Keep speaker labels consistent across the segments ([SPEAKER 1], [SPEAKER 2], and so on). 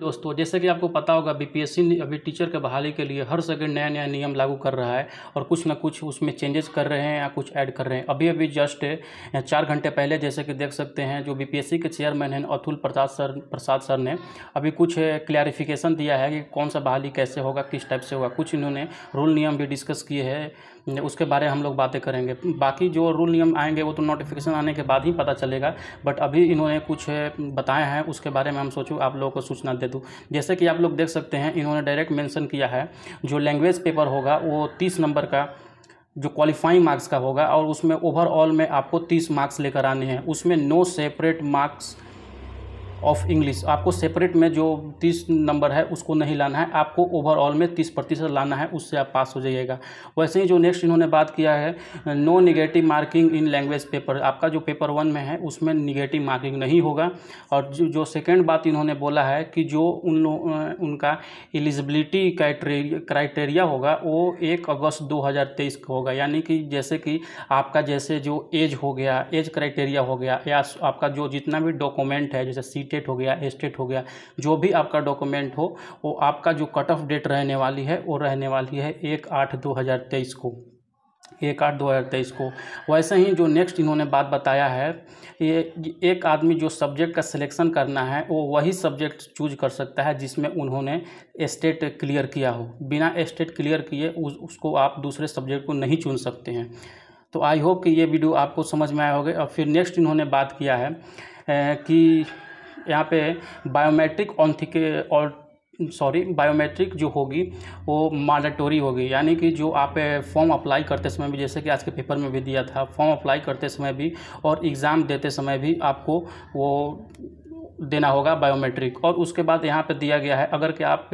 [SPEAKER 1] दोस्तों जैसे कि आपको पता होगा बीपीएससी अभी टीचर के बहाली के लिए हर जगह नया नया नियम लागू कर रहा है और कुछ ना कुछ उसमें चेंजेस कर रहे हैं या कुछ ऐड कर रहे हैं अभी अभी जस्ट चार घंटे पहले जैसे कि देख सकते हैं जो बीपीएससी के चेयरमैन हैं अतुल प्रसाद सर प्रसाद सर ने अभी कुछ क्लैरिफिकेशन दिया है कि कौन सा बहाली कैसे होगा किस टाइप से होगा कुछ इन्होंने रूल नियम भी डिस्कस किए हैं उसके बारे में हम लोग बातें करेंगे बाकी जो रूल नियम आएंगे वो तो नोटिफिकेशन आने के बाद ही पता चलेगा बट अभी इन्होंने कुछ बताया है उसके बारे में हम सोचूँ आप लोगों को सूचना दे दूँ जैसे कि आप लोग देख सकते हैं इन्होंने डायरेक्ट मैंसन किया है जो लैंग्वेज पेपर होगा वो तीस नंबर का जो क्वालिफाइंग मार्क्स का होगा और उसमें ओवरऑल में आपको तीस मार्क्स लेकर आने हैं उसमें no separate marks of English आपको सेपरेट में जो तीस नंबर है उसको नहीं लाना है आपको ओवरऑल में तीस प्रतिशत लाना है उससे आप पास हो जाइएगा वैसे ही जो नेक्स्ट इन्होंने बात किया है no negative marking in language paper आपका जो पेपर वन में है उसमें निगेटिव मार्किंग नहीं होगा और जो, जो सेकेंड बात इन्होंने बोला है कि जो उन लोग उनका एलिजिबिलिटी क्राइटेरिया होगा वो एक अगस्त दो का होगा यानी कि जैसे कि आपका जैसे जो एज हो गया एज क्राइटेरिया हो गया या आपका जो जितना भी डॉक्यूमेंट है जैसे सी स्टेट हो गया एस्टेट हो गया जो भी आपका डॉक्यूमेंट हो वो आपका जो कट ऑफ डेट रहने वाली है वो रहने वाली है एक आठ दो हज़ार तेईस को एक आठ दो हज़ार तेईस को वैसे ही जो नेक्स्ट इन्होंने बात बताया है ये एक आदमी जो सब्जेक्ट का सिलेक्शन करना है वो वही सब्जेक्ट चूज कर सकता है जिसमें उन्होंने स्टेट क्लियर किया हो बिना स्टेट क्लियर किए उस, उसको आप दूसरे सब्जेक्ट को नहीं चुन सकते हैं तो आई होप कि ये वीडियो आपको समझ में आया होगा और फिर नेक्स्ट इन्होंने बात किया है कि यहाँ पे बायोमेट्रिक ऑन्थिके और सॉरी बायोमेट्रिक जो होगी वो मांडाटोरी होगी यानी कि जो आप फॉर्म अप्लाई करते समय भी जैसे कि आज के पेपर में भी दिया था फॉर्म अप्लाई करते समय भी और एग्ज़ाम देते समय भी आपको वो देना होगा बायोमेट्रिक और उसके बाद यहाँ पे दिया गया है अगर कि आप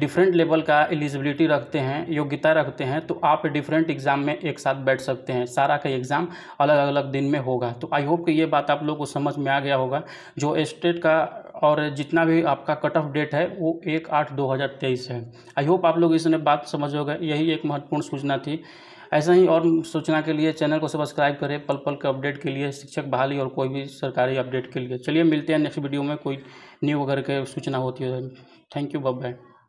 [SPEAKER 1] डिफरेंट लेवल का एलिजिबिलिटी रखते हैं योग्यता रखते हैं तो आप डिफरेंट एग्ज़ाम में एक साथ बैठ सकते हैं सारा का एग्ज़ाम अलग अलग दिन में होगा तो आई होप कि ये बात आप लोग को समझ में आ गया होगा जो स्टेट का और जितना भी आपका कट ऑफ डेट है वो एक आठ दो हज़ार तेईस है आई होप आप लोग इसने बात समझोगे यही एक महत्वपूर्ण सूचना थी ऐसा ही और सूचना के लिए चैनल को सब्सक्राइब करें पल पल के अपडेट के लिए शिक्षक बहाली और कोई भी सरकारी अपडेट के लिए चलिए मिलते हैं नेक्स्ट वीडियो में कोई न्यू वगैरह के सूचना होती है थैंक यू बब बाय